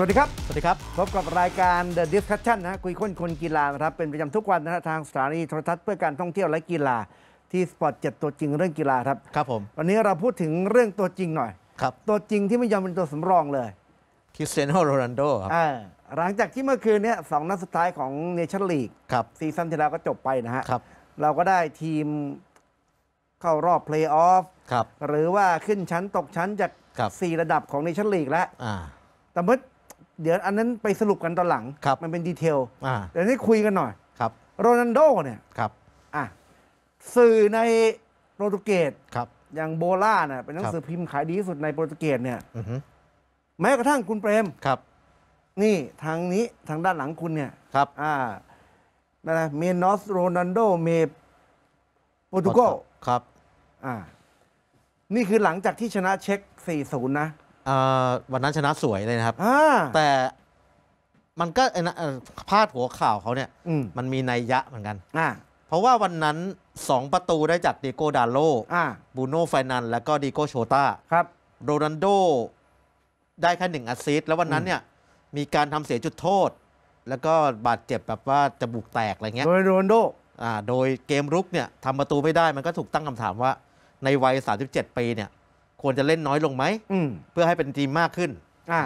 สวัสดีครับ สวัสดีครับ พบกับรายการ The Discussion นะคุยค้นคนกีฬานะครับ เป็นประจำทุกวันนะทางสถานีโทรทัศน์เพื่อการท่องเที่ยวและกีฬาที่สปอร์ตเจ็ดตัวจริงเรื่องกีฬาครับ ครับผม วันนี้เราพูดถึงเรื่องตัวจริงหน่อย ครับ ตัวจริงที่ไม่ยอมเป็นตัวสำรองเลยคริสเตียโนโรนัลโดครับอ่าหลังจากที่เมื่อคืนนี้สองนัดสุดท้ายของเนชั่นลีก ครับซีซั่นที่แล้วก็จบไปนะฮะ ครับ เราก็ได้ทีมเข้ารอบเพลย์ออฟ ครับ หรือว่าขึ้นชั้นตกชั้นจากสี่ระดับของเนชั่นลีกแล้วแต่เมื่อเดี๋ยวอันนั้นไปสรุปกันตอนหลัง มันเป็นดีเทลเดี๋ยวนี้คุยกันหน่อย ครับ โรนัลโดเนี่ยครับ อ่ะสื่อในโปรตุเกสครับ อย่างโบล่าเนี่ยเป็นหนังสือพิมพ์ขายดีที่สุดในโปรตุเกสเนี่ยออแม้กระทั่งคุณเปรมครับ นี่ทางนี้ทางด้านหลังคุณเนี่ยครับ อ่านั่นนะเมนอสโรนันโดเมโปรตุเกสครับ อ่า นี่คือหลังจากที่ชนะเช็ค 4-0 นะวันนั้นชนะสวยเลยนะครับ แต่ มันก็ไอนพาดหัวข่าวเขาเนี่ยอมมันมีนัยยะเหมือนกันอเพราะว่าวันนั้นสองประตูได้จากดิโกดาโลอบูโน่ไฟนันแล้วก็ดิโกโชตาครับโรนันโดได้แค่หนึ่งอสซิสแล้ววันนั้นเนี่ย มีการทำเสียจุดโทษ แล้วก็บาดเจ็บแบบว่าจะบุกแตกอะไรเงี้ย โดยโรนนโดโดยเกมรุกเนี่ยทำประตูไม่ได้มันก็ถูกตั้งคำถามว่าในวัย37ปีเนี่ยควรจะเล่นน้อยลงไหมมเพื่อให้เป็นทีมมากขึ้นอ่า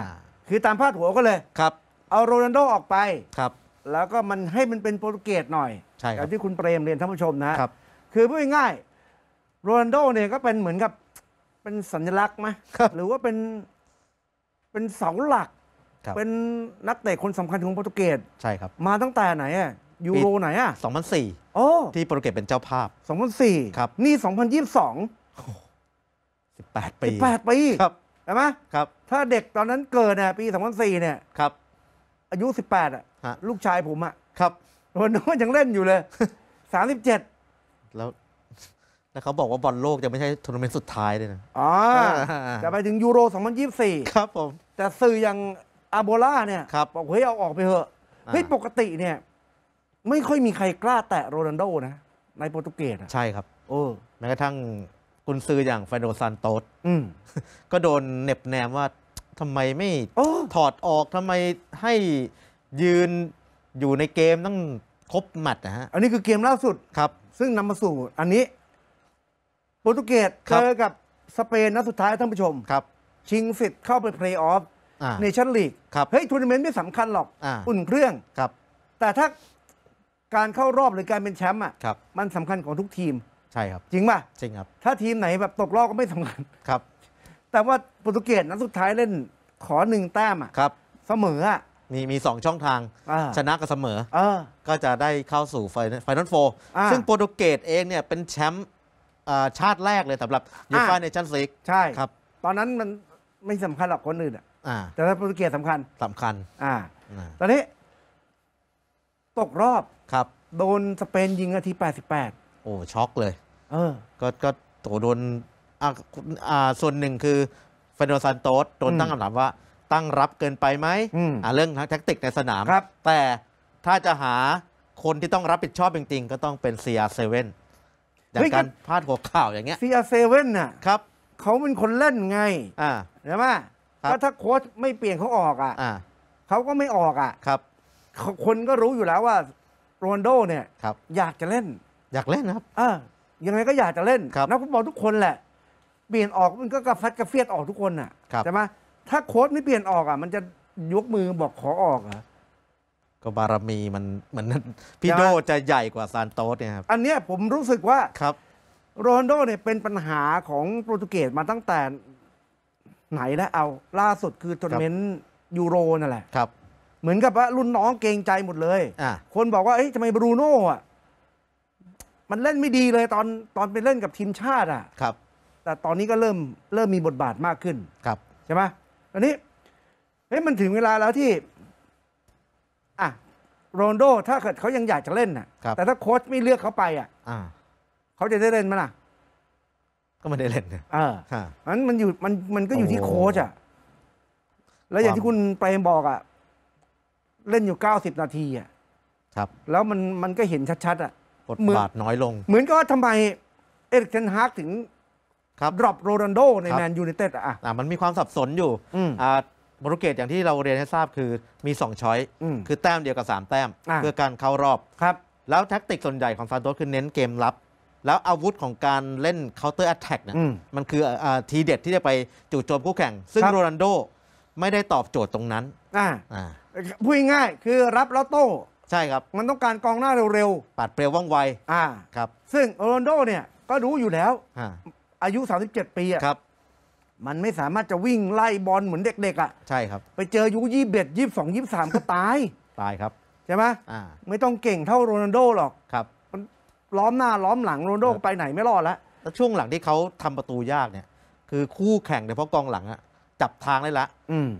คือตามพาดหัวก็เลยครับ เอาโรนัลโด ออกไปครับ แล้วก็มันให้มันเป็นโปรตุเกสหน่อยใช่ครับที่คุณเปรมเรียนท่านผู้ชมนะครับ คือพูดง่ายโรนัลโด เนี่ยก็เป็นเหมือนกับเป็นสัญลักษณ์ไหมรหรือว่าเป็น เป็นเสาหลัก เป็นนักเตะคนสำคัญของโปรตุเกสใช่ครับ มาตั้งแต่ไหนอะยูโรไหนอ่ะ2004โอ้ที่โปรตุเกสเป็นเจ้าภาพ 2004 ครับ นี่ 2022 18ปี18ปีครับใช่ไหมครับถ้าเด็กตอนนั้นเกิดเนี่ยปี2004เนี่ยครับอายุ 18อ่ะะลูกชายผมอ่ะครับวันนู้นยังเล่นอยู่เลย 37 แล้วแล้วเขาบอกว่าบอลโลกจะไม่ใช่ทัวร์นาเมนต์สุดท้ายเลยนะอ๋อ จะไปถึงยูโร 2024 ครับผมแต่สื่ออย่างอาโบล่าเนี่ยครับอกเฮ้ยเอาออกไปเถอะเฮ้ยปกติเนี่ย ไม่ค่อยมีใครกล้าแตะโรนัลโด นะ ในโปรตุเกสอะใช่ครับเออแม้กระทั่งกุนซืออย่างเฟโนซานโตสก็โดนเน็บแนมว่าทำไมไม่ถอดออกทำไมให้ยืนอยู่ในเกมตั้งครบหมัดนะฮะอันนี้คือเกมล่าสุดครับ ซึ่งนำมาสู่อันนี้โปรตุเกสเจอกับสเปนนัดสุดท้ายท่านผู้ชมครับชิงสิทธิ์เข้าไปเพลย์ออฟเนชั่นลีกเฮ้ยทัวร์นาเมนต์ไม่สำคัญหรอก อุ่นเครื่อง ครับ แต่ถ้าการเข้ารอบหรือการเป็นแชมป์อ่ะมันสำคัญของทุกทีมใช่ครับ จริงป่ะจริงครับถ้าทีมไหนแบบตกรอบก็ไม่สำคัญครับ แต่ว่าโปรตุเกสนัดสุดท้ายเล่นขอหนึ่งแต้มอ่ะครับเสมออ่ะมีมีสองช่องทาง ชนะกับเสมออก็จะได้เข้าสู่ไฟไฟนอลโฟอ์ซึ่งโปรตุเกสเองเนี่ย เป็นแชมป์ชาติแรกเลยสำหรับยูฟ่าในชั้นสีกใช่ครับตอนนั้นมันไม่สำคัญหรอกคนอื่นอ่ะแต่ถ้าโปรตุเกสสำคัญสำคัญอ่าอ่าตอนนี้ตกรอบครับโดนสเปนยิงนาที88โอ้ช็อกเลย เออ ก็ก็โถโดนอ่าอ่าส่วนหนึ่งคือเฟรนโดซันโตสโดนตั้งคำถามว่า ตั้งรับเกินไปไหมอ่าเรื่องทางแท็กติกในสนามครับแต่ถ้าจะหาคนที่ต้องรับผิดชอบจริงๆ ก็ต้องเป็นซีว่นอย่างการพลาดหัวข่าวอย่างเงี้ยซีอาเซเว่นน่ะครับ เขาเป็นคนเล่นไง อ่าห็่ไหมก็ถ้าโค้ชไม่เปลี่ยนเขาออกอ่ะอ่เขาก็ไม่ออกอ่ะ ครับ คนก็รู้อยู่แล้วว่าโรนโดเนี่ยอยากจะเล่นอยากเล่นครับอ่ายังไงก็อยากจะเล่น นักฟุตบอลทุกคนแหละ เปลี่ยนออกมันก็กระฟัดกระเฟียดออกทุกคนน่ะ ใช่ไหม ถ้าโค้ชไม่เปลี่ยนออกอ่ะ มันจะยกมือบอกขอออกอ่ะก็บารมีมันเหมือนพี่โดจะใหญ่กว่าซานโตสเนี่ยครับ อันเนี้ยผมรู้สึกว่า ครับ โรนโดเนี่ยเป็นปัญหาของโปรตุเกสมาตั้งแต่ไหนแล้วเอา ล่าสุดคือทัวร์นาเมนต์ยูโรนั่นแหละครับ เหมือนกับว่ารุ่นน้องเกรงใจหมดเลยอ่คนบอกว่าเอ้ยทำไมบรูโน่อะมันเล่นไม่ดีเลย ตอนตอนไปเล่นกับทีมชาติ อ่ะ ครับ แต่ตอนนี้ก็เริ่มเริ่มมีบทบาทมากขึ้น ครับ ใช่ไหมอันนี้เฮ้ยมันถึงเวลาแล้วที่อ่ะโรนโด ถ้าเกิดเขายังอยากจะเล่นอ่ะครับแต่ถ้าโค้ชไม่เลือกเขาไปอ่ะ อ่า เขาจะได้เล่นไหมล่ะ ก็ไม่ได้เล่นเนีะเออฮะมันมันอยู่มันมันก็อยู่ที่โค้ชอ่ะ แล้วอย่างที่คุณเปรมบอกอ่ะเล่นอยู่เก้าสิบนาทีอ่ะ ครับ แล้วมันมันก็เห็นชัดๆอ่ะบทบาทน้อยลง เหมือนก็ทำไมเอริกเทนฮากถึงครับดรอปโรนันโดในแมนยูไนเต็ดอ่ะอ่ะมันมีความสับสนอยู่อ่าโปรุเกตอย่างที่เราเรียนให้ทราบคือมี 2 ช้อยคือแต้มเดียวกับ 3 แต้ม เพื่อการเข้ารอบครับแล้วแท็กติกส่วนใหญ่ของซานโตสคือเน้นเกมรับ แล้วอาวุธของการเล่นเคน์เตอร์แอตแทกเนี่ยมันคืออ่าทีเด็ดที่จะไปจู่โจมคู่แข่ง ซึ่งโรนันโด ไม่ได้ตอบโจทย์ตรงนั้นอ่าพูดง่ายคือรับแล้วโต้ใช่ครับมันต้องการกองหน้าเร็วๆปัดเปรียวว่องไวอ่าครับ ซึ่งโรนลโดเนี่ยก็รู้อยู่แล้วอายุ 37 ปีอ่ะครับ มันไม่สามารถจะวิ่ง ไล่บอลเหมือนเด็กๆอ่ะใช่ครับ ไปเจอยุยี่เบ็ดยี่สองยี่สามก็ตายตายครับใช่ไหมอ่าไม่ต้องเก่งเท่าโรนัลโดหรอกครับ มันล้อมหน้าล้อมหลังโรนัลโดไปไหนไม่รอดแล้วแล้วช่วงหลังที่เขาทำประตูยากเนี่ย คือคู่แข่งโดยเฉพาะกองหลังอะจับทางได้ละ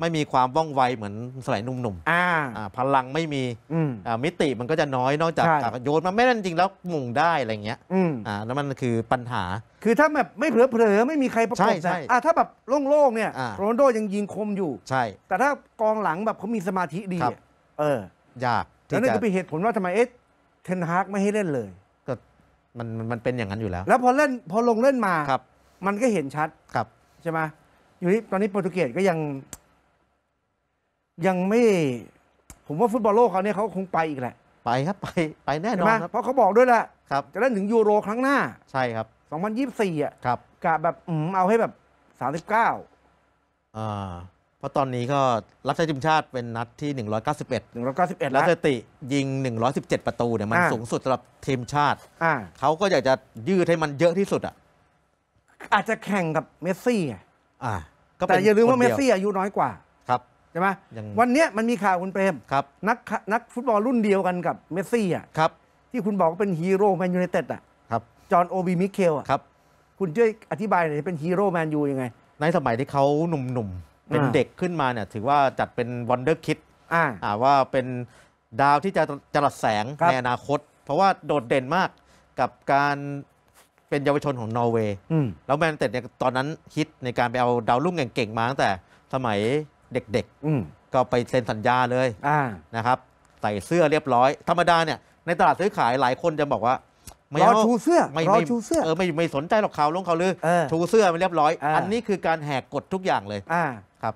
ไม่มีความว่องไวเหมือนสมัยหนุ่มๆพลังไม่มีมิติมันก็จะน้อยนอกจากโยนมาไม่นั่นจริงแล้วมุงได้อะไรเงี้ยแล้วมันคือปัญหา คือถ้าแบบไม่เผลอๆ ไม่มีใครประกบ่ใช่ถ้าแบบโล่งๆเนี่ยโรนโดยังยิงคมอยู่ใช่แต่ถ้ากองหลังแบบเขามีสมาธิดีเออยากแล้วนั่นก็เป็นเหตุผลว่าทำไมเอ๊ะเทนฮากไม่ให้เล่นเลย ก็มันมันเป็นอย่างนั้นอยู่แล้ว แล้วพอเล่นพอลงเล่นมาครับ มันก็เห็นชัดครับใช่ไหมอยู่ที่ตอนนี้โปรตุเกสก็ยัง ยังไม่ ผมว่าฟุตบอลโลกเขาวนี้เขาคงไปอีกแหละ ไปครับไปไปแน่นอนเพราะเขาบอกด้วยแหละครับ จะเล่นถึงยูโรครั้งหน้าใช่ครับ2024 อ่ะ ครับกะแบบอืมเอาให้แบบ 39 อ่าเพราะตอนนี้ก็รับใช้ทีมชาติเป็นนัดที่ 191 191แล้วสถิติ ยิง 117 ประตูเนี่ยมันสูงสุดสำหรับทีมชาติเขาก็อยากจะยืดให้มันเยอะที่สุดอ่ะอาจจะแข่งกับเมสซี่อ่ะอแต่อย่าลืมว่าเมสซี่อายุน้อยกว่าครับใช่ไหมวันนี้มันมีข่าวคุณเปรมครับนักนักฟุตบอลรุ่นเดียวกันกับเมสซี่อ่ะครับที่คุณบอกว่าเป็นฮีโร่แมนยูไนเต็ดอ่ะครับจอห์นโอบีมิเคลอ่ะครับคุณช่วยอธิบายหน่อยเป็นฮีโร่แมนยูยังไง ในสมัยที่เขาหนุ่มๆ เป็นเด็กขึ้นมาเนี่ย ถือว่าจัดเป็นวันเดอร์คิดอ่าว่าเป็นดาวที่จะจรัสแสงในอนาคต เพราะว่าโดดเด่นมากกับการเป็นเยาวชนของนอร์เวย์แล้วแมนเต็ดเนี่ยตอนนั้นฮิตในการไปเอาดาวรุ่งเก่งๆมาตั้งแต่สมัยเด็กๆก็ไปเซ็นสัญญาเลยนะครับใส่เสื้อเรียบร้อย ธรรมดาเนี่ยในตลาดซื้อขายหลายคนจะบอกว่า ไม่รอชูเสื้อไม่รอชูเสื้อเออไม่ไม่สนใจหรอกเขาลงเขาลือชูเสื้อไม่เรียบร้อย อันนี้คือการแหกกฎทุกอย่างเลย อ่าครับ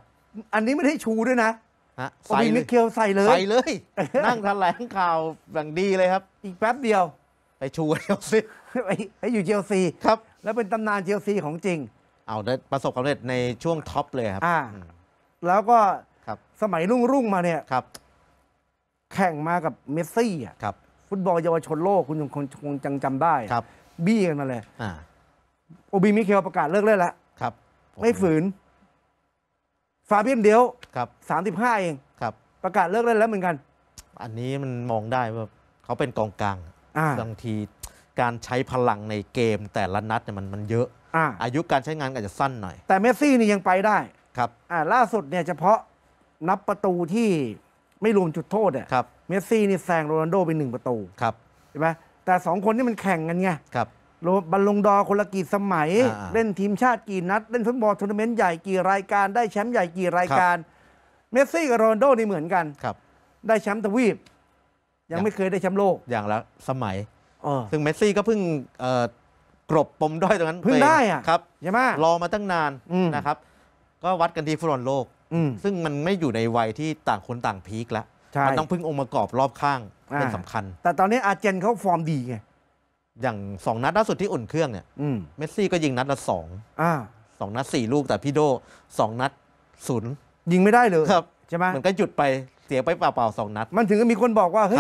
อันนี้ไม่ได้ชูด้วยนะใส่มเคียวใส่เลยใส่เลย นั่งแถลงข่าวอย่างดีเลยครับ อีกแป๊บเดียวไปชูเชลซีไปไปอยู่เชลซีครับ แล้วเป็นตำนานเชลซีของจริงเอาได้ประสบความสำเร็จในช่วงท็อปเลยครับอ่าแล้วก็ครับ สมัยรุ่งรุ่งมาเนี่ยครับ แข่งมากับเมสซี่อ่ะครับ ฟุตบอลเยาวชนโลกคุณคงคงจังจำได้ครับ บี้กันมาเลยอ่าโอบีมิเคลประกาศเลิกเล่นแล้วครับไม่ฝืนฟาเบียนเดียวครับสามสิบห้าเองครับ ประกาศเลิกเล่นแล้วเหมือนกัน อันนี้มันมองได้ว่าเขาเป็นกองกลางบางทีการใช้พลังในเกม แต่ละนัดเนี่ยมันมันเยอะอาอายุการใช้งานอาจจะสั้นหน่อย แต่เมสซี่นี่ยังไปได้ ครับอ่าล่าสุดเนี่ยเฉพาะนับประตูที่ไม่รวมจุดโทษเนี่ยครับเมสซี่นี่แซงโรนัลโดไปหนึ่งประตูครับใช่ไหมแต่สองคนนี่มันแข่งกันไงครับบอลลงดอคนละกี่สมัย เล่นทีมชาติกี่นัด เล่นฟุตบอลทัวร์นาเมนต์ใหญ่กี่รายการได้แชมป์ใหญ่กี่รายการเมสซี่กับโรนัลโดนี่เหมือนกันครับ ได้แชมป์ทวีปยังไม่เคยได้แชมป์โลกอย่างละสมัยถซึ่งเมสซี่ก็เพิ่งกรบปมด้อยตรงนั้นเพิ่งได้อะครับใช่ไหมรอมาตั้งนานนะครับ ก็วัดกันที่ฟุตบอลโลกซึ่งมันไม่อยู่ในวัยที่ต่างคนต่างพีคแล้วมันต้องพึ่งองค์ประกอบรอบข้าง เป็นสำสำคัญ แต่ตอนนี้อาร์เจนเขาฟอร์มดีไง อย่างสองนัดล่าสุดที่อุ่นเครื่องเนี่ยอืมเมสซี่ก็ยิงนัดละสองอสองนัดสี่ลูกแต่พี่โดสองนัดศูนย์ยิงไม่ได้เลยครับใช่ไหมมันก็หยุดไปเสียไปเปล่าๆสองนัด มันถึงมีคนบอกว่าเฮ้ย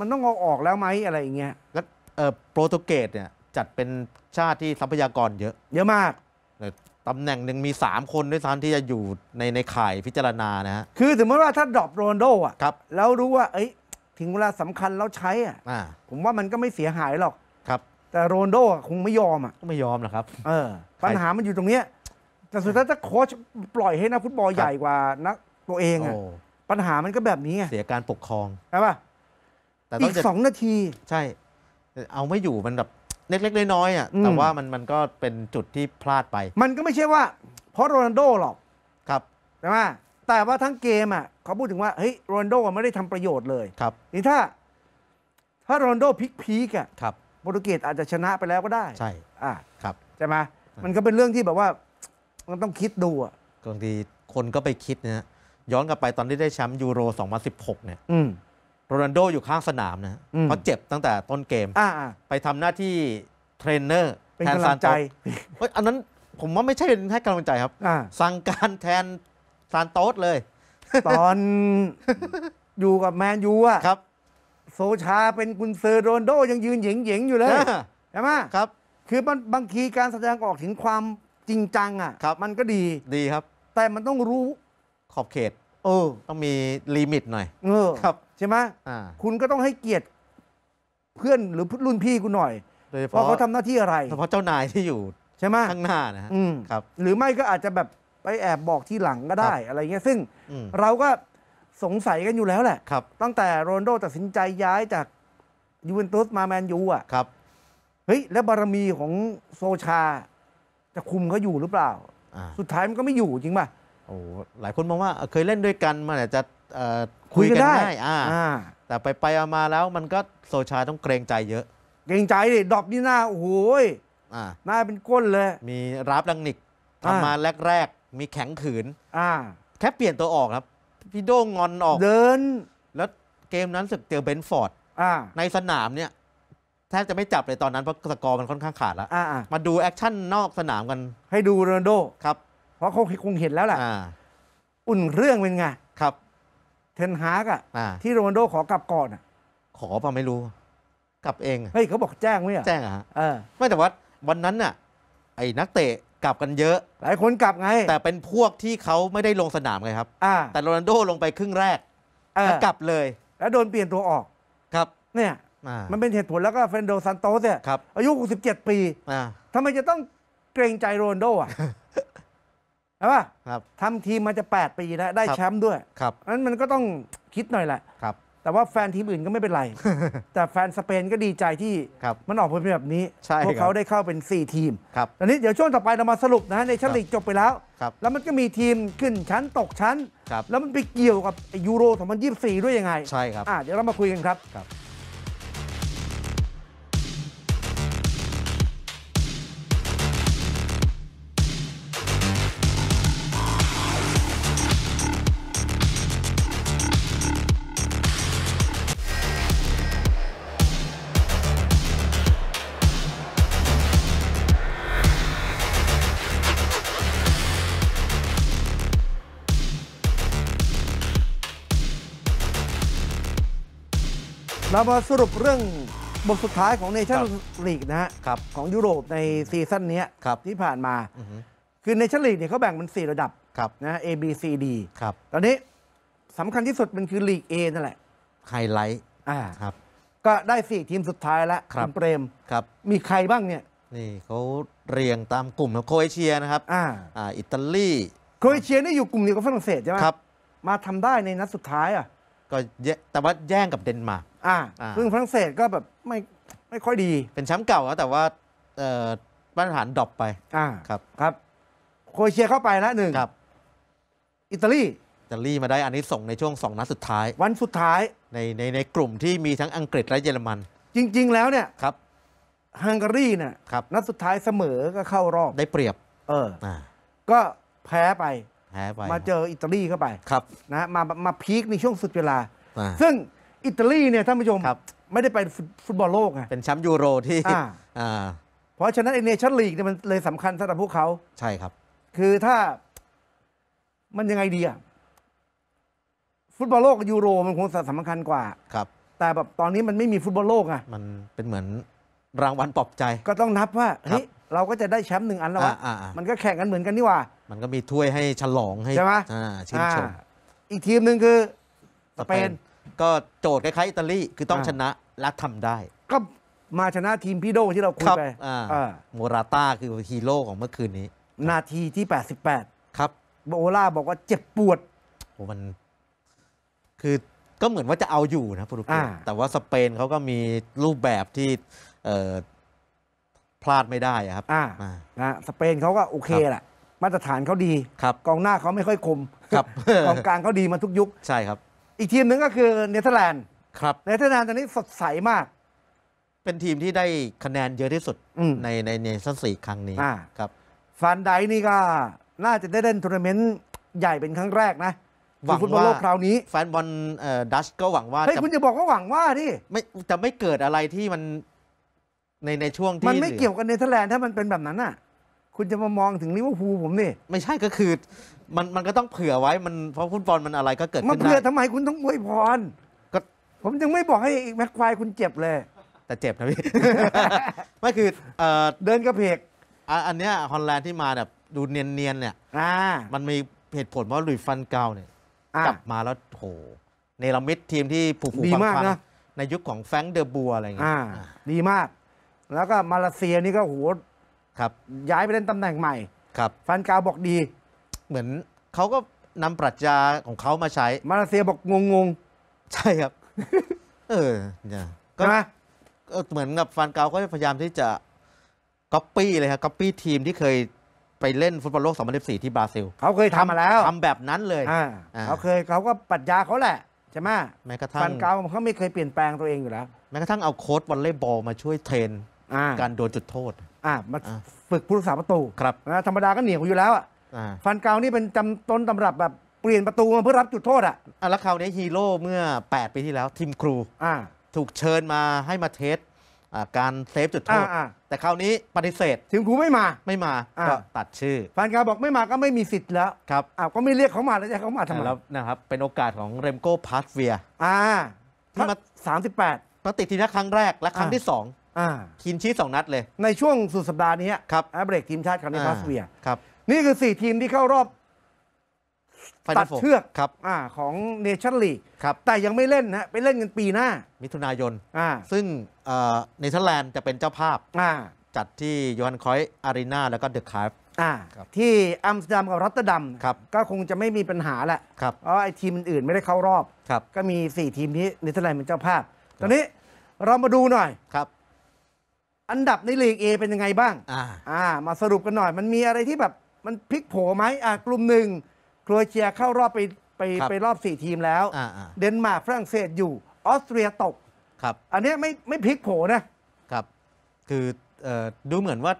มันต้องเอาออกแล้วไหมอะไรอย่างเงี้ยแล้วเออโปรตุเกสเนี่ยจัดเป็นชาติที่ทรัพยากรเยอะ เยอะมากตำแหน่งหนึ่งมี 3 คนด้วยซ้ำที่จะอยู่ในในข่ายพิจารณานะฮะคือสมมติว่าถ้าดรอปโรนโดอ่ะครับแล้วรู้ว่าเอ้ยถึงเวลาสำคัญแล้วใช้อ่ะาผมว่ามันก็ไม่เสียหายหรอกครับ แต่โรนโดคงไม่ยอมอ่ะก็ไม่ยอมนะครับเออปัญหามันอยู่ตรงเนี้ยแต่สุดท้ายถ้าโค้ชปล่อยให้นักฟุตบอลใหญ่กว่านักตัวเองอ่ะปัญหามันก็แบบนี้ไงเสียการปกครองใช่ป่ะแต่ต้อีงกสองนาที ใช่ เอาไม่อยู่มันแบบเล็ก ๆ น้อยๆอ่ะแต่ว่ามันมันก็เป็นจุดที่พลาดไป มันก็ไม่ใช่ว่า เพราะโรนัลโดหรอก ครับ ใช่ไหมแต่ว่าทั้งเกมอ่ะเขาพูดถึงว่าเฮ้ยโรนัลโดไม่ได้ทำประโยชน์เลย ครับ นี่ถ้า ถ้าโรนัลโดพลิกพีกอ่ะครับโปรตุเกสอาจจะชนะไปแล้วก็ได้ ใช่ อ่าครับ ใช่ไหมมันก็เป็นเรื่องที่แบบว่ามันต้องคิดดูอ่ะบางทีคนก็ไปคิดนะฮะย้อนกลับไปตอนที่ได้แชมป์ยูโร2016 เนี่ย อืมโรนัลโดอยู่ข้างสนามนะเพรเขาเจ็บตั้งแต่ต้นเกมไปทำหน้าที่เทรนเนอร์นแทนกำลัซางนโตใจ้อันนั้นผมว่าไม่ใช่เป็นให้กำลังใจครับสั่งการแทนซานโต้เลย ตอนอยู่กับแมนยูอะครับโซชาเป็นกุนซือโรนลโดยังยืนเหยงเหยงอยู่เลยใช่ไหมครับ คือมันบางทีการแสดงออกถึงความจริงจังอ่ะมันก็ดีดีครับ แต่มันต้องรู้ขอบเขตเออต้องมีลิมิตหน่อย เออครับใช่ไหมคุณก็ต้องให้เกียรติเพื่อนหรือรุ่นพี่คุณหน่อยโดยเพราะเขาทำหน้าที่อะไรเฉพาะเจ้านายที่อยู่ ใช่ไหมข้างหน้านะครับ หรือไม่ก็อาจจะแบบไปแอบบอกที่หลังก็ได้อะไรเงี้ยซึ่งเราก็สงสัยกันอยู่แล้วแหละตั้งแต่โรนโดตัดสินใจย้ายจากยูเวนตุสมาแมนยูอ่ะ ครับ เฮ้ยแล้วบารมีของโซชา จะคุมเขาอยู่หรือเปล่า สุดท้ายมันก็ไม่อยู่จริงป่ะ โอ้หลายคนมองว่า เคยเล่นด้วยกันมาแต่จะคุยกันได้ อ่า แต่ไปไปมาแล้วมันก็โซชาต้องเกรงใจเยอะ เกรงใจดิดอกนี่หน้า โอ้โหหน้าเป็นก้นเลย มีรับลังนิก ทำมาแรก ๆ มีแข็งขืน อ่า แค่เปลี่ยนตัวออกครับ พี่โด้งงอนออก เดิน แล้วเกมนั้นสึกเจอเบนฟอร์ดในสนามเนี่ย แทบจะไม่จับเลยตอนนั้นเพราะสกอร์มันค่อนข้างขาดแล้วมาดูแอคชั่นนอกสนามกัน ให้ดูโรนโด ครับ เพราะเขาคงเห็นแล้วแหละอุ่นเครื่องเป็นไง ครับเทนฮากอ่ะที่โรนโดขอกลับก่อนอ่ะขอป่ะไม่รู้ กลับเองเฮ้ยเขาบอกแจ้งไหมอ่ะแจ้งอ่ะไม่แต่ว่าวันนั้นน่ะ ไอ้นักเตะกลับกันเยอะ หลายคนกลับไง แต่เป็นพวกที่เขาไม่ได้ลงสนามไงครับ แต่โรนัลโดลงไปครึ่งแรกแล้วกลับเลย แล้วโดนเปลี่ยนตัวออก ครับ เนี่ยมันเป็นเหตุผลแล้วก็เฟรนโดซันโตสเนี่ยอายุ 67 ปีทำไมจะต้องเกรงใจโรนลโด อ่ะใช่ป่ะครับทำทีมมาจะ 8 ปีแล้ว ได้แชมป์ด้วยครับนั้นมันก็ต้องคิดหน่อยแหละครับแต่ว่าแฟนทีมอื่นก็ไม่เป็นไร แต่แฟนสเปนก็ดีใจที่มันออกผลเป็นแบบนี้พวกเขาได้เข้าเป็น 4 ทีมครับตอนนี้เดี๋ยวช่วงต่อไป เรามาสรุปนะในชั้นลีกจบไปแล้ว แล้วมันก็มีทีมขึ้นชั้นตกชั้น แล้วมันไปเกี่ยวกับยูโร2024 ด้วยยังไงใช่ครับเดี๋ยวเรามาคุยกันครับเรามาสรุปเรื่องบทสุดท้ายของเนชั่นลีกนะฮะของยุโรปในซีซั่นนี้ที่ผ่านมาคือเนชั่นลีกเนี่ยเขาแบ่งเป็น4 ระดับนะ A B C D ครับตอนนี้สำคัญที่สุด มันคือลีก A นั่นแหละไฮไลท์อ่าครับก็ได้ 4 ทีมสุดท้ายแล้วคุณเปรมครับมีใครบ้างเนี่ย นี่เขาเรียงตามกลุ่มของโคเอเชีย นะครับ อ่า อิตาลีโคเอเชียนี่อยู่กลุ่มเดียวกับฝรั่งเศสใช่ไหมครับมาทำได้ในนัดสุดท้ายอ่ะก็แต่ว่าแย่งกับเดนมาร์ก อ่า ซึ่งฝรั่งเศสก็แบบไม่ไม่ค่อยดี เป็นแชมป์เก่าแล้วแต่ว่า เอ่อมาตรฐานดรอปไป อ่า ครับ ครับ โคเอเชียเข้าไปละหนึ่งครับอิตาลี อิตาลีมาได้อันนี้ส่งในช่วงสองนัดสุดท้าย วันสุดท้าย ในในในกลุ่มที่มีทั้งอังกฤษและเยอรมัน จริง ๆ แล้วเนี่ย ครับ ฮังการีเนี่ย ครับ นัดสุดท้ายเสมอก็เข้ารอบ ได้เปรียบ เออ อ่า ก็แพ้ไปแพ้ไปมาเจออิตาลีเข้าไป ครับ นะ มามาพีคในช่วงสุดเวลา ซึ่งอิตาลีเนี่ยท่านผู้ชมไม่ได้ไปฟุตฟุตบอลโลกไงเป็นแชมป์ยูโรที่อ่า เพราะฉะนั้นเอเนชั่นลีกเนี่ยมันเลยสำคัญสำหรับพวกเขา ใช่ครับ คือถ้ามันยังไงดีอะฟุตบอลโลกยูโรมันคงสำคัญกว่า ครับ แต่แบบตอนนี้มันไม่มีฟุตบอลโลกอะมันเป็นเหมือนรางวัลปลอบใจ ก็ต้องนับว่าเฮ้ยเราก็จะได้แชมป์หนึ่งอันแล้วอ่ะามันก็แข่งกันเหมือนกันนี่ว่า มันก็มีถ้วยให้ฉลองให้ใช่ไหมอชื่นชม อีกทีมหนึ่งคือ สเปน ก็โจทย์คล้ายๆ อิตาลี คือต้องชนะและทำได้ ก็มาชนะทีมพี่โดที่เราคุยไปโมราต้าคือฮีโร่ของเมื่อคืนนี้ นาทีที่ 88 ครับโบอล่าบอกว่าเจ็บปวดโอ้มันคือก็เหมือนว่าจะเอาอยู่นะโปรตุเกสแต่ว่าสเปนเขาก็มีรูปแบบที่พลาดไม่ได้อะครับ อ่านะสเปนเขาก็โอเคแหละ มาตรฐานเขาดี ครับ กองหน้าเขาไม่ค่อยคม ครับกองกลางเขาดีมาทุกยุค ใช่ครับ อีกทีมหนึ่งก็คือเนเธอร์แลนด์ ครับ เนเธอร์แลนด์ตอนนี้สดใสมาก เป็นทีมที่ได้คะแนนเยอะที่สุดในในเนชั่นสี่ครั้งนี้อ่า ครับ ฟันไดนี่ก็ น่าจะได้เล่นทัวร์นาเมนต์ใหญ่เป็นครั้งแรกนะหวัฟุตบอลโลกคราวนี้แฟนบอลเอ่อดัชก็หวังว่าเฮ้ยคุณจะบอกว่าหวังว่าดิไม่จะไม่เกิดอะไรที่มันในในช่วงที่ มันไม่เกี่ยวกันเนเธอร์แลนด์ถ้ามันเป็นแบบนั้นน่ะ คุณจะมามองถึงลิเวอร์พูลผมนี่ไม่ใช่ก็คือมันมันก็ต้องเผื่อไว้มันเพราะฟุตบอลมันอะไรก็เกิดขึ้นมาได้เผื่อทำไมคุณต้องอวยพรก็ผมยังไม่บอกให้อีกแม็กควายคุณเจ็บเลย แต่เจ็บนะพี่ไม่คือเอ่อเดินกระเพก อันเนี้ยฮอลแลนด์ที่มาแบบดูเนียนๆเนี่ยอ่ามันมีเหตุผลเพราหลุยฟันเกาเนี่ย กลับมาแล้วโหเนรมิตทีมที่ผูกผูดีมนะในยุคของแฟงเดอร์บัวอะไรอย่างเงี้ยดีมากแล้วก็มาเลเซียนี่ก็โห ครับ ย้ายไปเล่นตำแหน่งใหม่ ครับฟันกาวบอกดี เหมือนเขาก็นำปรัชญาของเขามาใช้ มาเลเซียบอกงงงใช่ครับเออเนี่ยก็นะเหมือนกับฟันกาวก็พยายามที่จะก๊อปปี้เลยครับก๊อปปี้ทีมที่เคยไปเล่นฟุตบอลโลก 2014 ที่บราซิลเขาเคยทำมาแล้วทำแบบนั้นเลยเขาเคยเขาก็ปรัชญาเขาแหละ ใช่ไหมแม้กระทั่งฟันกาวเขาไม่เคยเปลี่ยนแปลงตัวเองอยู่แล้วแม้กระทั่งเอาโค้ดวอลเลย์บอลมาช่วยเทรนการโดนจุดโทษ อ่ามาฝึกผู้รักษาประตูครับนะธรรมดาก็เหนียวอยู่แล้วอ่ะอ่ฟันเกานี่เป็นจำต้นตำรับแบบเปลี่ยนประตูมาเพื่อรับจุดโทษอ่ะอ่ะแล้วคราวนี้ฮีโร่เมื่อ 8 ปีที่แล้วทีมครูอ่าถูกเชิญมาให้มาเทสอ่าการเซฟจุดโทษ แต่คราวนี้ปฏิเสธทีมครูไม่มาไม่มาก็ตัดชื่อ ฟันเกาบอกไม่มาก็ไม่มีสิทธิ์แล้วครับอ้าวก็ไม่เรียกเขามาแล้วจะเขามาทำไมแล้วนะครับเป็นโอกาสของเรมโก้พาสเวียอ่าที่มาสามสิบแปดาติดทีนชาครั้งแรกและครั้งที่สองคินชี้สองนัดเลย ในช่วงสุดสัปดาห์นี้ครับแอเบรกทีมชาติคาร์เนพัสเวียครับ นี่คือสี่ทีมที่เข้ารอบ ตัดเชือกครับ อ่าของเนชั่นลีกครับ แต่ยังไม่เล่นนะไปเล่นกันปีหน้า มิถุนายน อ่า ซึ่งเนเธอร์แลนด์จะเป็นเจ้าภาพอ่าจัดที่ยูฮันคอยอารีนาแล้วก็เดอะคาร์ฟอ่าที่อัมสเตอร์ดัมกับรอตเตอร์ดัมก็คงจะไม่มีปัญหาแหละเพราะไอ้ทีมอื่นไม่ได้เข้ารอบก็มี4ทีมนี้เนเธอร์แลนด์เป็นเจ้าภาพ ตอนนี้เรามาดูหน่อยครับอันดับในลีกเอเป็นยังไงบ้าง อ่าอ่า มาสรุปกันหน่อย มันมีอะไรที่แบบมันพลิกโผไหมอ่ากลุ่มหนึ่งโครเอเชียเข้ารอบไปไปรบไปรอบ่ทีมแล้วอ่าอ่าเดนมาร์กฝรั่งเศสอยู่ออสเตรียตก ครับ อันนี้ไม่ไม่พลิกโผนะ ครับ คือเอ่อดูเหมือนว่า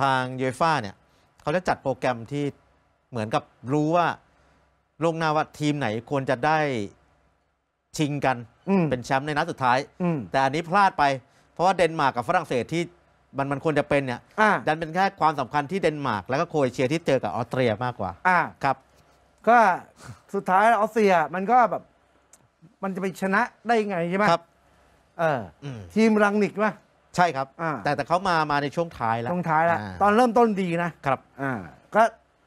ทางยูฟ่าเนี่ย เขาจะจัดโปรแกรมที่เหมือนกับรู้ว่าลงนาว่าทีมไหนควรจะได้ชิงกัน เป็นแชมป์ในนัดสุดท้ายแต่อันนี้พลาดไปเพราะว่าเดนมาร์กกับฝรั่งเศสที่มันมันควรจะเป็นเนี่ยดันเป็นแค่ความสำคัญที่เดนมาร์กแล้วก็โคเอเชียที่เจอกับออสเตรียมากกว่า อ่าครับ ก็สุดท้ายออสเตรียมันก็แบบมันจะไปชนะได้ยังไงใช่ไหมครับ เออทีมรังนิกใช่ไหมใช่ครับ แต่แต่เขามามาในช่วงท้ายแล้วช่วงท้ายแล้วตอนเริ่มต้นดีนะ ครับ อ่า ก็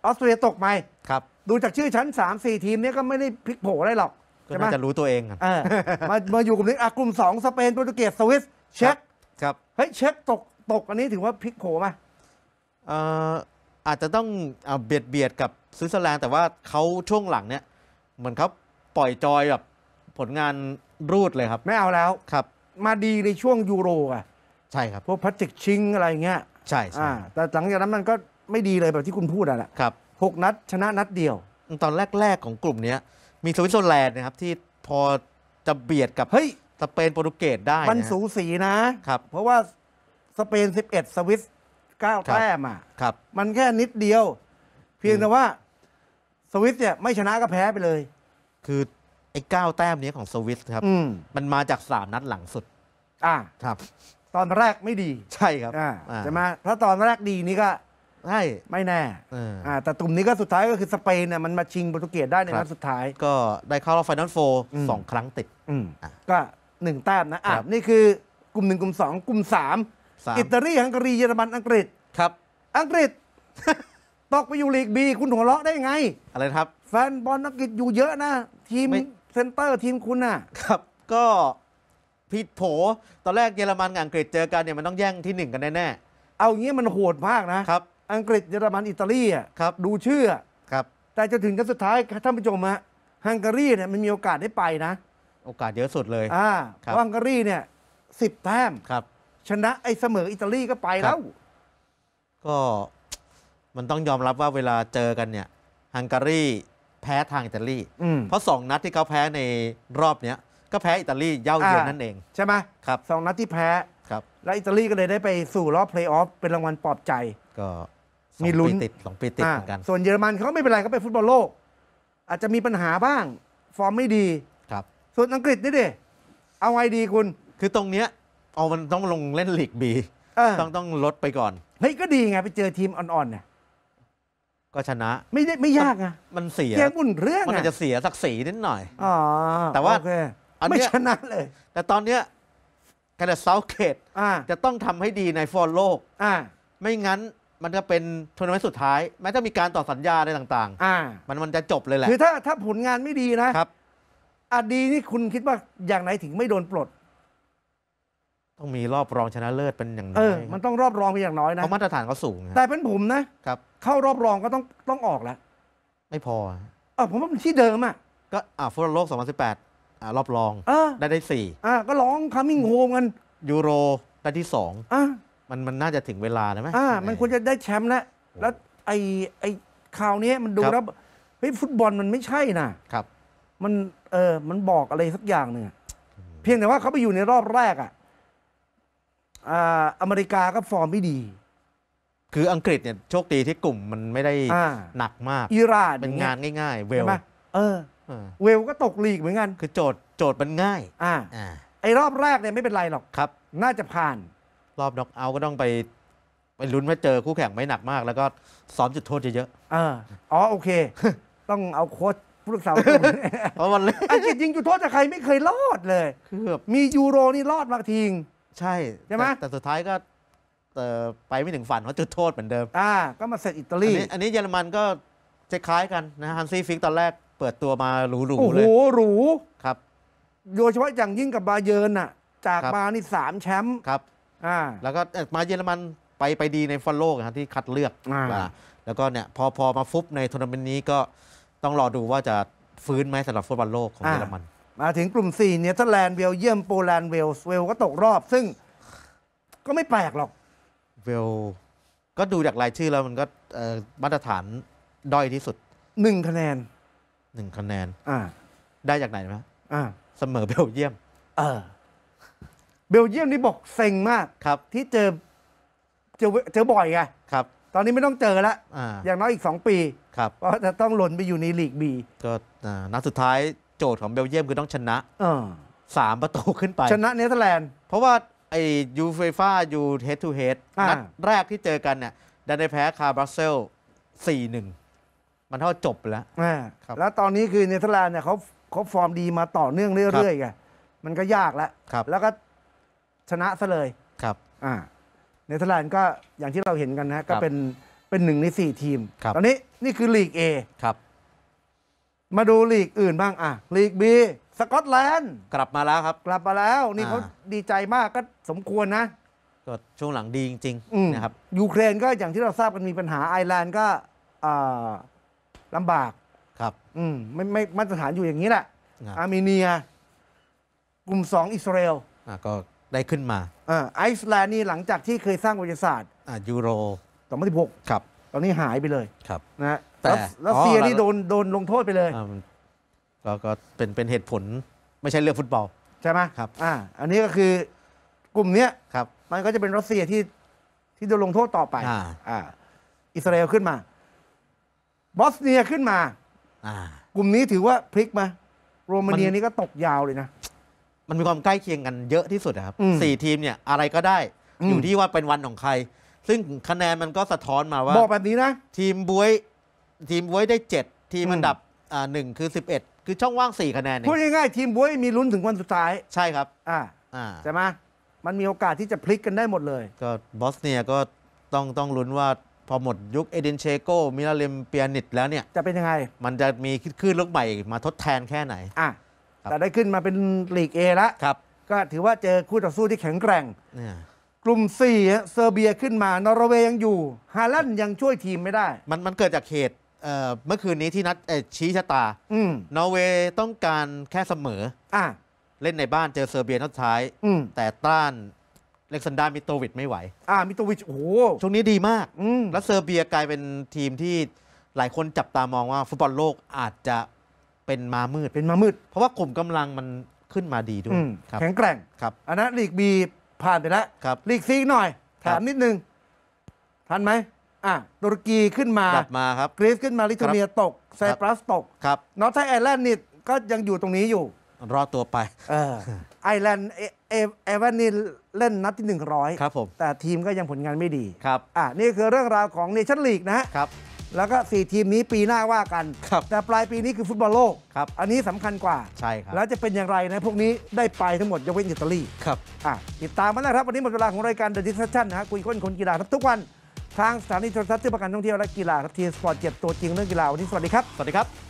ออสเตรียตกไปครับ ดูจากชื่อชั้น3 4ทีมนี้ก็ไม่ได้พลิกโผได้หรอกก็มน่าจะรู้ตัวเองอ่ะมามาอยู่กลุ่มนี้อ่ะกลุ่ม2สเปนโปรตุเกสสวิสเช็คครับเฮ้ยเช็คตกตกอันนี้ถือว่าพลิกโผล่มาเอ่ออาจจะต้องเบียดเบียดกับสวิตเซอร์แลนด์แต่ว่าเขาช่วงหลังเนี่ยเหมือนเขาปล่อยจอยแบบผลงานรูดเลยครับ ไม่เอาแล้วครับ มาดีในช่วงยูโรอ่ะ ใช่ครับพวกพลาสติกชิงอะไรเงี้ยใช่ใช่แต่หลังจากนั้นมันก็ไม่ดีเลยแบบที่คุณพูดอ่ะแหละครับหกนัด ชนะนัดเดียวตอนแรกๆ ของกลุ่มนี้มีสวิตเซอร์แลนด์นะครับที่พอจะเบียดกับเฮ้ยสเปนโปรตุเกสได้ มันสูสีนะครับ เพราะว่าสเปน11สวิสาแต้มอ่ะครับ มันแค่นิดเดียว เพียงแต่ว่าสวิสเนี่ยไม่ชนะก็แพ้ไปเลย คือไอ้เก้าแต้มนี้ของสวิสครับมมันมาจากสามนัดหลังสุด อ่า ครับ ตอนแรกไม่ดี ใช่ครับ อ่าจะมาถ้าตอนแรกดีนี่ก็ใช่ไม่แน่ อ่า แต่ตุ่มนี้ก็สุดท้ายก็คือสเปนเนี่ยมันมาชิงโปรตุเกสได้ในนัดสุดท้าย ก็ได้เข้ารอบไฟนอลโฟสองครั้งติด อืมก็หนึ่งแต้มนะอ่ะนี่คือกลุ่มหนึ่งกลุ่มสองกลุ่มสามอิตาลีฮังการีเยอรมันอังกฤษครับ อังกฤษตกไปอยู่ลีกบีคุณหัวเราะได้ไง อะไรครับ แฟนบอลอังกฤษอยู่เยอะนะทีมเซนเตอร์ทีมคุณน่ะครับ ก็ผิดโผตอนแรกเยอรมันกับอังกฤษเจอกันเนี่ยมันต้องแย่งที่หนึ่งกันแน่เอางี้มันโหดมากนะครับ อังกฤษเยอรมันอิตาลีอ่ะครับดูเชื่อครับ แต่จะถึงกันสุดท้ายท่านผู้ชมฮะฮังการีเนี่ยมันมีโอกาสได้ไปนะโอกาสเยอะสุดเลย อ่า ฮังการีเนี่ยสิบแต้มครับชนะไอ้เสมออิตาลีก็ไปแล้ว ก็มันต้องยอมรับว่าเวลาเจอกันเนี่ยฮังการีแพ้ทางอิตาลี เพราะสองนัดที่เขาแพ้ในรอบเนี้ยก็แพ้อิตาลีเย่าเยือนนั่นเองใช่ไหมครับสองนัดที่แพ้ครับ และอิตาลีก็เลยได้ไปสู่รอบเพลย์ออฟเป็นรางวัลปลอบใจ ก็ มีลุ้นติดสองปีติดเหมือนกัน่าส่วนเยอรมันเขาไม่เป็นไรเขาไปฟุตบอลโลก อาจจะมีปัญหาบ้าง ฟอร์มไม่ดีส่วนอังกฤษนี่ดิเอาไงดีคุณ คือตรงเนี้ย เอามันต้องลงเล่นลีกบีต้องต้องลดไปก่อนเฮ้ยก็ดีไงไปเจอทีมอ่อนๆเนี่ยก็ชนะไม่ได้ไม่ยากนะมันเสียเกมอุ่นเรื่องมันอาจจะเสียศักดิ์ศรีนิดหน่อย อ๋อ แต่ว่าอันไม่นี้ชนะเลย แต่ตอนเนี้ยกระดาษเซาเกตจะต้องทำให้ดีในฟอลโลกอไม่งั้นมันจะเป็นทัวร์นาเมนต์สุดท้าย แม้จะมีการต่อสัญญาอะไรต่างๆมันมันจะจบเลยแหละคือถ้าถ้าผลงานไม่ดีนะครับอดีนี่คุณคิดว่าอย่างไหนถึงไม่โดนปลด ต้องมีรอบรองชนะเลิศเป็นอย่างน้เออย มันต้องรอบรองเป็นอย่างน้อยนะเพราะมาตรฐานเขาสูง แต่เป็นผมนะครับเข้ารอบรองก็ต้องต้องออกแล้วไม่พอเออผมว่ามันที่เดิมอ่ะ ก็อ่าฟุตบอลโลก 2018อ่ารอบรองอได้ได้อ่าก็ร้องคัมมิ่งโฮมกัน ยูโรได้ที่สอ่ามันมันน่าจะถึงเวลาช่ไหมอ่า มันควรจะได้แชมป์แล้วแล้วไอ้ไอ้ข่าวนี้มันดูแล้วเฮ้ยฟุตบอลมันไม่ใช่น่ะครับ มันเออ มันบอกอะไรสักอย่างหนึ่งเพียงแต่ว่าเขาไปอยู่ในรอบแรก อ่ะ อ่า อเมริกาก็ฟอร์มไม่ดี คืออังกฤษเนี่ยโชคดีที่กลุ่มมันไม่ได้หนักมาก อิร่านเป็นงานง่ายๆ เวลเออ เวลก็ตกลีกเหมือนกัน คือโจทย์โจทย์มันง่ายอ่าอ่า ไอ้รอบแรกเนี่ยไม่เป็นไรหรอก ครับ น่าจะผ่าน รอบน็อกเอาก็ต้องไป ไปลุ้นว่าเจอคู่แข่งไม่หนักมาก แล้วก็ซ้อมจุดโทษเยอะๆ อ่า อ๋อ โอเค ต้องเอาโค้ชผู้รักษาประตูเพราะมันเล่อังกฤษยิงจุดโทษจากใครไม่เคยรอดเลย คือแบบมียูโรนี่รอดมาทีงใช่ใช่ไหมแต่สุดท้ายก็ไปไม่ถึงฝันเพราะจุดโทษเหมือนเดิม อ่า ก็มาเสร็จอิตาลี อันนี้เยอรมันก็จะคล้ายกันนะฮันซี่ฟิกตอนแรกเปิดตัวมาหรูเลย โอ้โห หรู ครับโดยเฉพาะอย่างยิ่งกับบาเยอร์น่ะ จากัมานี่สามแชมป์ ครับ อ่า แล้วก็มาเยอรมันไปไปดีในฟุตบอลโลกนะที่คัดเลือกอ่าแล้วก็เนี่ยพอพอมาฟุบในทัวร์นาเมนต์นี้ก็ต้องรอดูว่าจะฟื้นไหมสำหรับฟุตบอลโลกของเยอรมัน มาถึงกลุ่ม 4 เนเธอร์แลนด์เวลเยียมโปแลนด์เวลส์เวลก็ตกรอบซึ่งก็ไม่แปลกหรอก เวลก็ดูจากรายชื่อแล้วมันก็มาตรฐานด้อยที่สุดหนึ่งคะแนนหนึ่งคะแนน อ่า ได้จากไหนไหมอ่า เสมอเบลเยียม เออเบลเยียมนี่บอกเซ็งมากครับ ที่เจอเจอเจอบ่อยไงครับตอนนี้ไม่ต้องเจอละออย่างน้อยอีก 2 ปี ครับจะต้องหล่นไปอยู่ในลีกบีก็นัดสุดท้ายโจทย์ของเบลเยียมคือต้องชนะเออ3ประตูขึ้นไป ชนะเนเธอร์แลนด์ เพราะว่าไอ้ยูเฟฟ่ายูเฮดทูเฮดนัดแรกที่เจอกันเนี่ยดันได้แพ้คาบรัสเซล4-1 มันเท่าจบไปแล้วครับแล้วตอนนี้คือเนเธอร์แลนด์เนี่ยเขาเขาฟอร์มดีมาต่อเนื่องเรื่อยๆไง มันก็ยากแล้วครับแล้วก็ชนะซะเลยครับอ่าเนเธอร์แลนด์ก็อย่างที่เราเห็นกันนะก็เป็นเป็นหนึ่งในสี่ทีมตอนนี้นี่คือลีกอครับ มาดูลีกอื่นบ้าง อ่ะลีกบีสกอตแลนด์กลับมาแล้วครับ กลับมาแล้ว นี่เขาดีใจมากก็สมควรนะ ก็ช่วงหลังดีจริง ๆ นะครับยูเครนก็อย่างที่เราทราบกันมีปัญหา ไอร์แลนด์ก็ลำบาก ครับ อืมไม่ไม่มาตรฐานอยู่อย่างนี้แหละอาร์เมเนีย กลุ่มสองอิสราเอลอ่ะก็ได้ขึ้นมาอ่าไอซ์แลนด์นี่หลังจากที่เคยสร้างประวัติศาสตร์ อ่ายูโรอี่หกครับ ตอนนี้หายไปเลย ครับ นะฮะแต่รัสเซียนี่โดนโดนลงโทษไปเลยอ่ามันก็ ก็เป็น เป็นเหตุผลไม่ใช่เรื่องฟุตบอล ใช่ไหมครับ อ่า อันนี้ก็คือกลุ่มเนี้ย ครับ มันก็จะเป็นรัสเซียที่ที่โดนลงโทษต่อไปอ่าอ่า อิสราเอลขึ้นมา บอสเนียขึ้นมา อ่า กลุ่มนี้ถือว่าพลิกมา โรมาเนียนี่ก็ตกยาวเลยนะมันมีความใกล้เคียงกันเยอะที่สุดครับสี่ทีมเนี่ยอะไรก็ได้ อยู่ที่ว่าเป็นวันของใคร ซึ่งคะแนนมันก็สะท้อนมาว่า บอกแบบนี้นะ ทีมบวยทีมบวยได้เจ็ดทีมอันดับหนึ่งคือสิบเอ็ดคือช่องว่างสี่คะแนนพูดง่ายๆทีมบวยมีลุ้นถึงวันสุดท้ายใช่ครับ อ่าอ่าใช่ไหมมันมีโอกาสที่จะพลิกกันได้หมดเลยก็บอสเนียก็ต้องต้องลุ้นว่าพอหมดยุคเอเดนเชโกมิลาเลมเปียนิตแล้วเนี่ยจะเป็นยังไงมันจะมีขึ้นลูกใหม่มาทดแทนแค่ไหนอ่าแต่ได้ขึ้นมาเป็นหลีกเอแล้วครับก็ถือว่าเจอคู่ต่อสู้ที่แข็งแกร่ง กลุ่ม4เซอร์เบียขึ้นมา นอร์เวย์ยังอยู่ ฮาลันยังช่วยทีมไม่ได้ มันมันเกิดจากเหตุเมื่อคืนนี้ที่นัดชี้ชะตาอืนอร์เวย์ต้องการแค่เสมออ่ะเล่นในบ้านเจอเซอร์เบียนัดท้าย อืแต่ต้านเล็กซันดามิโตวิชไม่ไหว อ่า มิโตวิชโอ้ช่วงนี้ดีมากอืแล้วเซอร์เบียกลายเป็นทีมที่หลายคนจับตามองว่า ฟุตบอลโลกอาจจะเป็นมามืดเป็นมามืด เพราะว่ากลุ่มกำลังมันขึ้นมาดีด้วยแข็งแกร่งครับอันนั้นลีกบีผ่านไปแล้วครับลีกซีกหน่อยถามนิดนึง ทันไหมอ่ะตุรกีขึ้นมากลับมาครับกรีซขึ้นมา ลิทัวเนียตก ไซปรัสตกครับนอร์ทไอร์แลนด์นี่ก็ยังอยู่ตรงนี้อยู่ รอตัวไปเออไอร์แลนด์ เอเวนนี่เล่นนัดที่หนึ่งร้อยครับผมแต่ทีมก็ยังผลงานไม่ดีครับ อ่ะนี่คือเรื่องราวของเนชั่นลีกนะครับแล้วก็ 4 ทีมนี้ปีหน้าว่ากัน แต่ปลายปีนี้คือฟุตบอลโลก อันนี้สำคัญกว่า ใช่ครับ แล้วจะเป็นอย่างไรนะ พวกนี้ได้ไปทั้งหมดยกเว้นอิตาลี ครับ อ่ะติดตามมาแล้วครับ วันนี้หมดเวลาของรายการ The Discussion นะฮะคุยค้นคนกีฬาทุกวัน ทางสถานีโทรทัศน์ที่ประกันท่องเที่ยวและกีฬาทีสปอร์ตเจ็บตัวจริงเรื่องกีฬาวันนี้สวัสดีครับ สวัสดีครับ